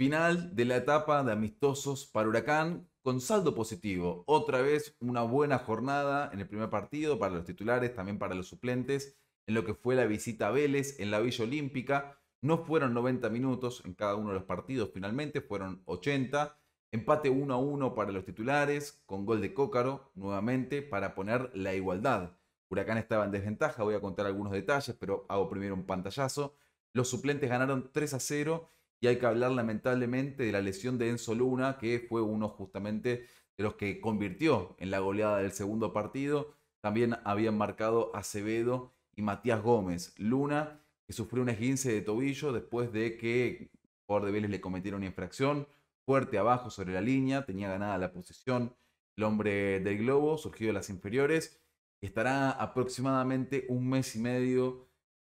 Final de la etapa de amistosos para Huracán con saldo positivo. Otra vez una buena jornada en el primer partido para los titulares, también para los suplentes, en lo que fue la visita a Vélez en la Villa Olímpica. No fueron 90 minutos en cada uno de los partidos, finalmente fueron 80. Empate 1 a 1 para los titulares, con gol de Cócaro nuevamente para poner la igualdad. Huracán estaba en desventaja, voy a contar algunos detalles, pero hago primero un pantallazo. Los suplentes ganaron 3 a 0 y hay que hablar lamentablemente de la lesión de Enzo Luna, que fue uno justamente de los que convirtió en la goleada del segundo partido. También habían marcado Acevedo y Matías Gómez. Luna, que sufrió un esguince de tobillo después de que por de Vélez le cometieron una infracción fuerte abajo sobre la línea, tenía ganada la posición el hombre del globo, surgido de las inferiores, estará aproximadamente un mes y medio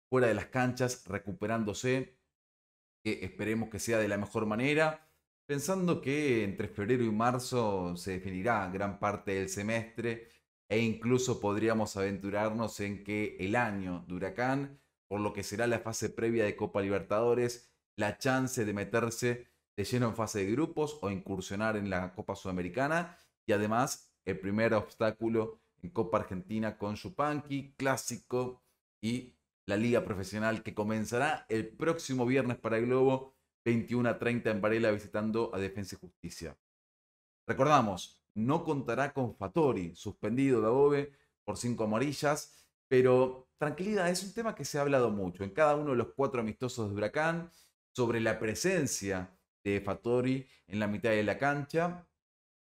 fuera de las canchas recuperándose que esperemos que sea de la mejor manera, pensando que entre febrero y marzo se definirá gran parte del semestre e incluso podríamos aventurarnos en que el año de Huracán, por lo que será la fase previa de Copa Libertadores, la chance de meterse de lleno en fase de grupos o incursionar en la Copa Sudamericana y además el primer obstáculo en Copa Argentina con Chupanqui, clásico y la liga profesional que comenzará el próximo viernes para el Globo, 21 a 30 en Varela, visitando a Defensa y Justicia. Recordamos, no contará con Fatori, suspendido de Above por cinco amarillas, pero tranquilidad, es un tema que se ha hablado mucho en cada uno de los cuatro amistosos de Huracán, sobre la presencia de Fatori en la mitad de la cancha.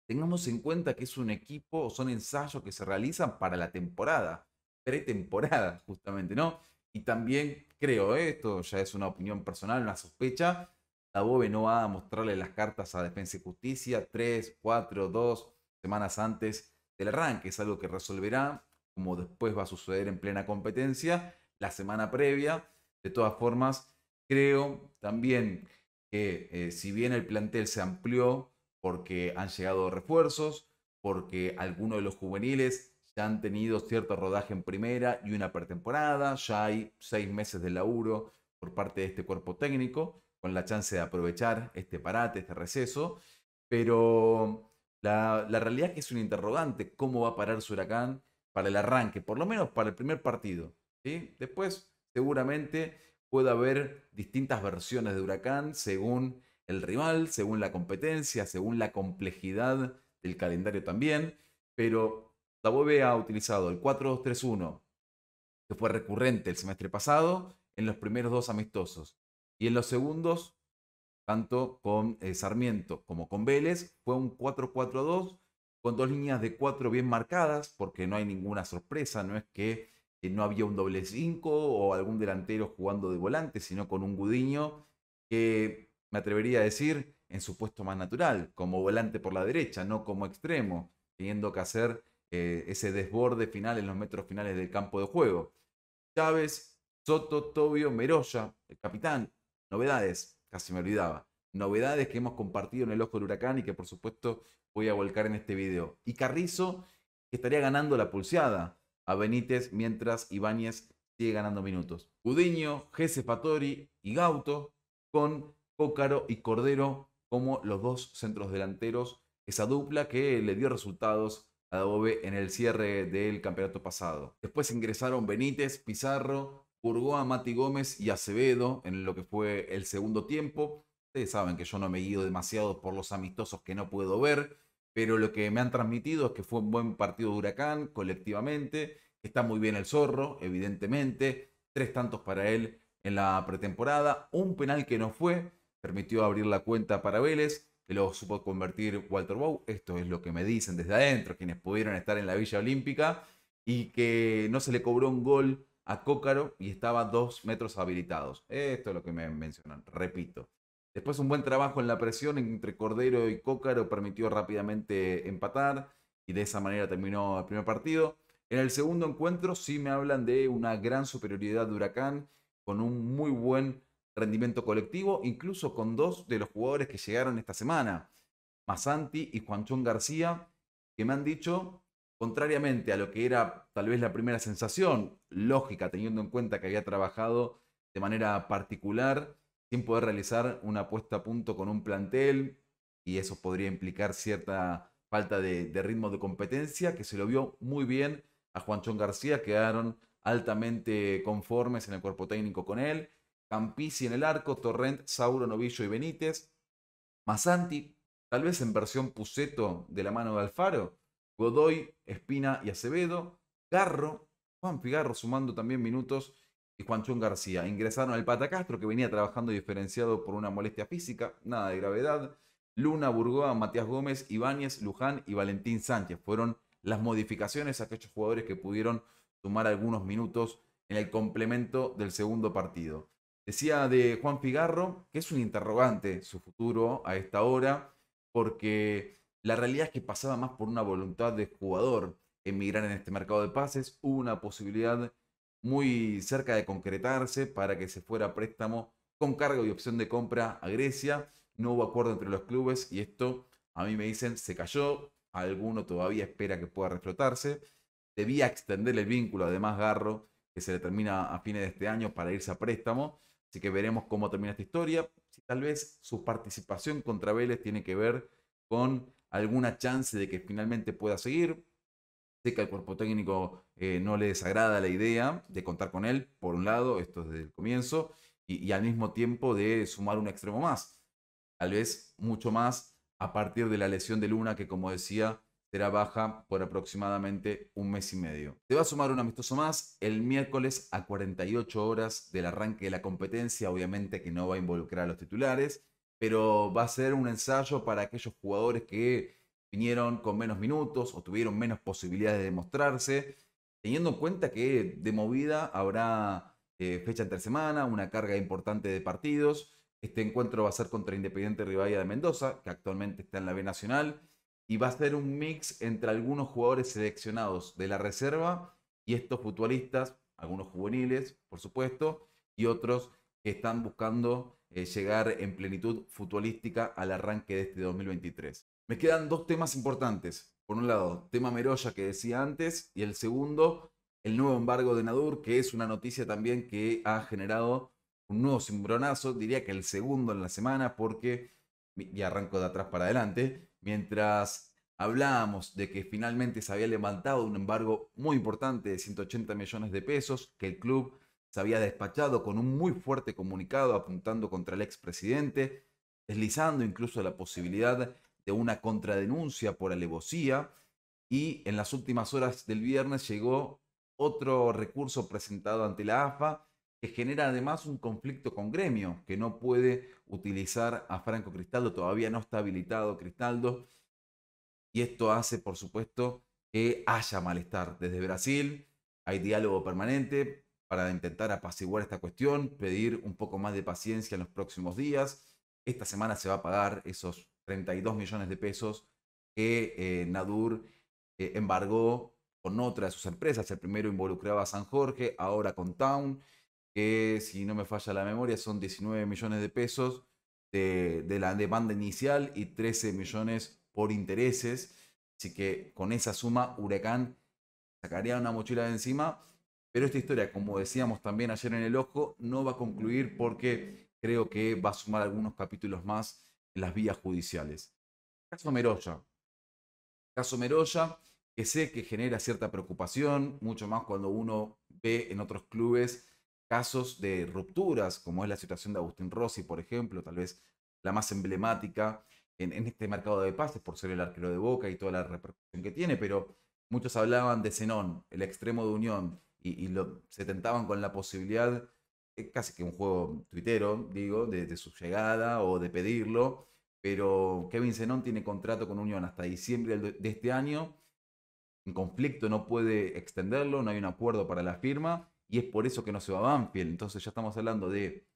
Tengamos en cuenta que es un equipo, o son ensayos que se realizan para la temporada, pretemporada justamente, ¿no? Y también creo, esto ya es una opinión personal, una sospecha, la Bobe no va a mostrarle las cartas a Defensa y Justicia tres, cuatro, dos semanas antes del arranque. Es algo que resolverá, como después va a suceder en plena competencia, la semana previa. De todas formas, creo también que eh, si bien el plantel se amplió porque han llegado refuerzos, porque algunos de los juveniles ya han tenido cierto rodaje en primera y una pretemporada, ya hay seis meses de laburo por parte de este cuerpo técnico, con la chance de aprovechar este parate, este receso, pero la, realidad es que es un interrogante cómo va a parar su huracán para el arranque, por lo menos para el primer partido. Después seguramente puede haber distintas versiones de huracán según el rival, según la competencia, según la complejidad del calendario también, pero la ha utilizado el 4-2-3-1, que fue recurrente el semestre pasado, en los primeros dos amistosos. Y en los segundos, tanto con eh, Sarmiento como con Vélez, fue un 4-4-2 con dos líneas de 4 bien marcadas, porque no hay ninguna sorpresa, no es que no había un doble 5 o algún delantero jugando de volante, sino con un Gudiño que me atrevería a decir en su puesto más natural, como volante por la derecha, no como extremo, teniendo que hacer eh, ese desborde final en los metros finales del campo de juego. Chávez, Soto, Tobio, Meroya, el capitán. Novedades, casi me olvidaba. Novedades que hemos compartido en el ojo del huracán y que por supuesto voy a volcar en este video. Y Carrizo, que estaría ganando la pulseada a Benítez mientras Ibáñez sigue ganando minutos. Udiño, Jesse y Gauto con Cócaro y Cordero como los dos centros delanteros. Esa dupla que le dio resultados Adobe en el cierre del campeonato pasado. Después ingresaron Benítez, Pizarro, a Mati Gómez y Acevedo en lo que fue el segundo tiempo. Ustedes saben que yo no me guío demasiado por los amistosos que no puedo ver, pero lo que me han transmitido es que fue un buen partido de Huracán colectivamente, está muy bien el zorro, evidentemente, tres tantos para él en la pretemporada, un penal que no fue, permitió abrir la cuenta para Vélez que lo supo convertir Walter Bow. Esto es lo que me dicen desde adentro, quienes pudieron estar en la Villa Olímpica, y que no se le cobró un gol a Cócaro y estaba dos metros habilitados. Esto es lo que me mencionan, repito. Después un buen trabajo en la presión entre Cordero y Cócaro permitió rápidamente empatar y de esa manera terminó el primer partido. En el segundo encuentro sí me hablan de una gran superioridad de Huracán con un muy buen rendimiento colectivo, incluso con dos de los jugadores que llegaron esta semana, Masanti y Juanchón García, que me han dicho, contrariamente a lo que era tal vez la primera sensación, lógica, teniendo en cuenta que había trabajado de manera particular, sin poder realizar una puesta a punto con un plantel, y eso podría implicar cierta falta de, de ritmo de competencia, que se lo vio muy bien a Juanchón García, quedaron altamente conformes en el cuerpo técnico con él Campisi en el arco, Torrent, Sauro, Novillo y Benítez. Masanti, tal vez en versión Puceto de la mano de Alfaro. Godoy, Espina y Acevedo. Garro, Juan Figarro sumando también minutos. Y Juanchón García. Ingresaron al patacastro que venía trabajando diferenciado por una molestia física, nada de gravedad. Luna, Burgoa, Matías Gómez, Ibáñez, Luján y Valentín Sánchez. Fueron las modificaciones a aquellos jugadores que pudieron sumar algunos minutos en el complemento del segundo partido. Decía de Juan Figarro que es un interrogante su futuro a esta hora, porque la realidad es que pasaba más por una voluntad de jugador emigrar en este mercado de pases. Hubo una posibilidad muy cerca de concretarse para que se fuera a préstamo con cargo y opción de compra a Grecia. No hubo acuerdo entre los clubes y esto, a mí me dicen, se cayó. Alguno todavía espera que pueda reflotarse. Debía extender el vínculo, además Garro, que se determina termina a fines de este año para irse a préstamo. Así que veremos cómo termina esta historia. Si tal vez su participación contra Vélez tiene que ver con alguna chance de que finalmente pueda seguir. Sé que al cuerpo técnico eh, no le desagrada la idea de contar con él, por un lado, esto desde el comienzo, y, y al mismo tiempo de sumar un extremo más. Tal vez mucho más a partir de la lesión de Luna, que como decía, será baja por aproximadamente un mes y medio. Se va a sumar un amistoso más el miércoles a 48 horas del arranque de la competencia, obviamente que no va a involucrar a los titulares, pero va a ser un ensayo para aquellos jugadores que vinieron con menos minutos o tuvieron menos posibilidades de demostrarse, teniendo en cuenta que de movida habrá eh, fecha entre semana, una carga importante de partidos. Este encuentro va a ser contra Independiente Rivadavia de Mendoza, que actualmente está en la B Nacional y va a ser un mix entre algunos jugadores seleccionados de la reserva y estos futbolistas, algunos juveniles, por supuesto, y otros que están buscando eh, llegar en plenitud futbolística al arranque de este 2023. Me quedan dos temas importantes. Por un lado, tema Meroya que decía antes, y el segundo, el nuevo embargo de Nadur, que es una noticia también que ha generado un nuevo cimbronazo, diría que el segundo en la semana, porque, y arranco de atrás para adelante, mientras hablábamos de que finalmente se había levantado un embargo muy importante de 180 millones de pesos, que el club se había despachado con un muy fuerte comunicado apuntando contra el expresidente, deslizando incluso la posibilidad de una contradenuncia por alevosía, y en las últimas horas del viernes llegó otro recurso presentado ante la AFA, que genera además un conflicto con gremio, que no puede utilizar a Franco Cristaldo, todavía no está habilitado Cristaldo, y esto hace, por supuesto, que haya malestar desde Brasil, hay diálogo permanente para intentar apaciguar esta cuestión, pedir un poco más de paciencia en los próximos días. Esta semana se va a pagar esos 32 millones de pesos que eh, Nadur eh, embargó con otra de sus empresas. El primero involucraba a San Jorge, ahora con Town que si no me falla la memoria son 19 millones de pesos de, la demanda inicial y 13 millones por intereses. Así que con esa suma, Huracán sacaría una mochila de encima. Pero esta historia, como decíamos también ayer en el ojo, no va a concluir porque creo que va a sumar algunos capítulos más en las vías judiciales. Caso Meroya. Caso Meroya, que sé que genera cierta preocupación, mucho más cuando uno ve en otros clubes casos de rupturas, como es la situación de Agustín Rossi, por ejemplo, tal vez la más emblemática en, este mercado de pases por ser el arquero de Boca y toda la repercusión que tiene, pero muchos hablaban de Zenón, el extremo de Unión, y, se tentaban con la posibilidad, eh, casi que un juego tuitero, digo, de, de su llegada o de pedirlo, pero Kevin Zenón tiene contrato con Unión hasta diciembre de este año, en conflicto no puede extenderlo, no hay un acuerdo para la firma, y es por eso que no se va a Banfield. Entonces ya estamos hablando de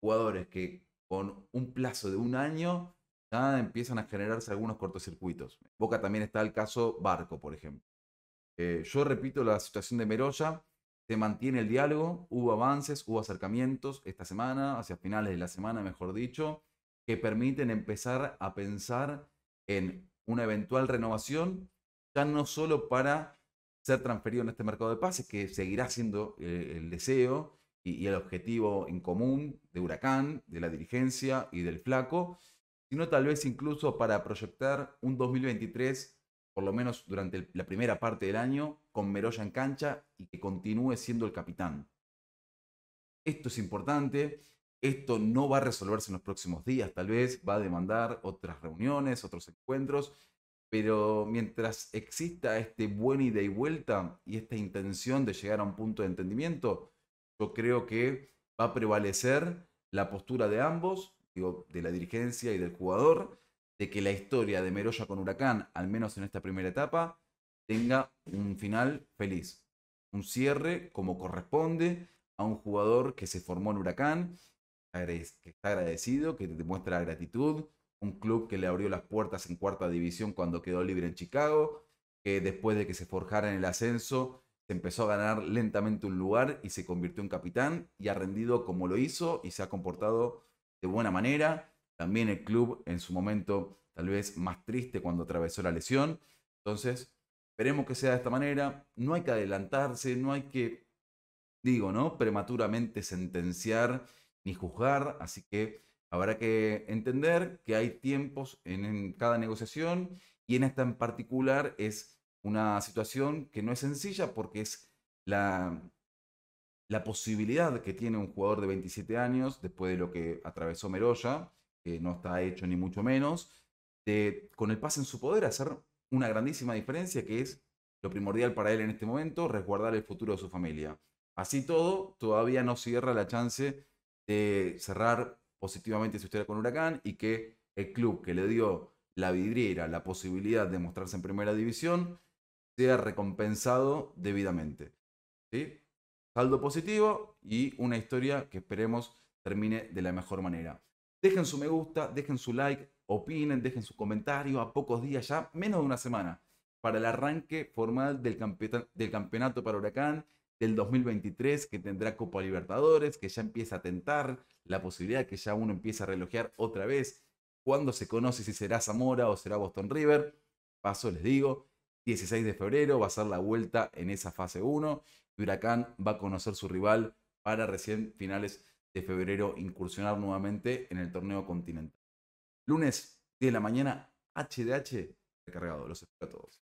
jugadores que con un plazo de un año ya empiezan a generarse algunos cortocircuitos. Boca también está el caso Barco, por ejemplo. Eh, yo repito la situación de Meroya, se mantiene el diálogo, hubo avances, hubo acercamientos esta semana, hacia finales de la semana, mejor dicho, que permiten empezar a pensar en una eventual renovación, ya no solo para ser transferido en este mercado de pases, que seguirá siendo eh, el deseo y, el objetivo en común de Huracán, de la dirigencia y del Flaco, sino tal vez incluso para proyectar un 2023, por lo menos durante la primera parte del año, con Meroya en cancha y que continúe siendo el capitán. Esto es importante, esto no va a resolverse en los próximos días, tal vez va a demandar otras reuniones, otros encuentros pero mientras exista este buen ida y vuelta y esta intención de llegar a un punto de entendimiento, yo creo que va a prevalecer la postura de ambos, de la dirigencia y del jugador, de que la historia de Meroya con Huracán, al menos en esta primera etapa, tenga un final feliz. Un cierre como corresponde a un jugador que se formó en Huracán, que está agradecido, que demuestra gratitud, un club que le abrió las puertas en cuarta división cuando quedó libre en Chicago, que después de que se forjara en el ascenso, se empezó a ganar lentamente un lugar y se convirtió en capitán y ha rendido como lo hizo y se ha comportado de buena manera. También el club en su momento tal vez más triste cuando atravesó la lesión. Entonces, esperemos que sea de esta manera. No hay que adelantarse, no hay que, digo, ¿no? Prematuramente sentenciar ni juzgar. Así que Habrá que entender que hay tiempos en, cada negociación y en esta en particular es una situación que no es sencilla porque es la, la posibilidad que tiene un jugador de 27 años, después de lo que atravesó Meroya, que no está hecho ni mucho menos, de con el pase en su poder hacer una grandísima diferencia que es lo primordial para él en este momento, resguardar el futuro de su familia. Así todo, todavía no cierra la chance de cerrar positivamente su historia con Huracán y que el club que le dio la vidriera, la posibilidad de mostrarse en primera división, sea recompensado debidamente. ¿Sí? Saldo positivo y una historia que esperemos termine de la mejor manera. Dejen su me gusta, dejen su like, opinen, dejen su comentario a pocos días ya, menos de una semana, para el arranque formal del, del campeonato para Huracán del 2023 que tendrá Copa Libertadores, que ya empieza a tentar la posibilidad que ya uno empiece a relojear otra vez. cuando se conoce si será Zamora o será Boston River? Paso, les digo, 16 de febrero va a ser la vuelta en esa fase 1. Huracán va a conocer su rival para recién finales de febrero incursionar nuevamente en el torneo continental. Lunes 10 de la mañana, HDH recargado. Los espero a todos.